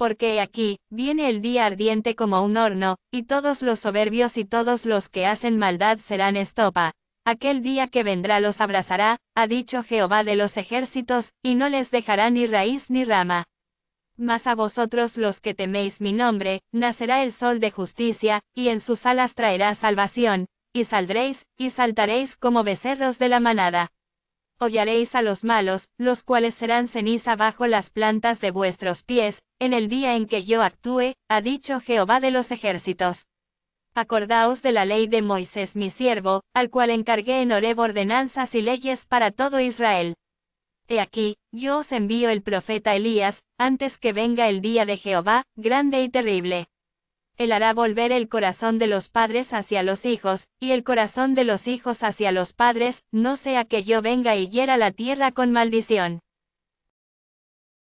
porque aquí, viene el día ardiente como un horno, y todos los soberbios y todos los que hacen maldad serán estopa. Aquel día que vendrá los abrazará, ha dicho Jehová de los ejércitos, y no les dejará ni raíz ni rama. Mas a vosotros los que teméis mi nombre, nacerá el sol de justicia, y en sus alas traerá salvación, y saldréis, y saltaréis como becerros de la manada. Hollaréis a los malos, los cuales serán ceniza bajo las plantas de vuestros pies, en el día en que yo actúe, ha dicho Jehová de los ejércitos. Acordaos de la ley de Moisés mi siervo, al cual encargué en oreb ordenanzas y leyes para todo Israel. He aquí, yo os envío el profeta Elías, antes que venga el día de Jehová, grande y terrible. Él hará volver el corazón de los padres hacia los hijos, y el corazón de los hijos hacia los padres, no sea que yo venga y hiera la tierra con maldición.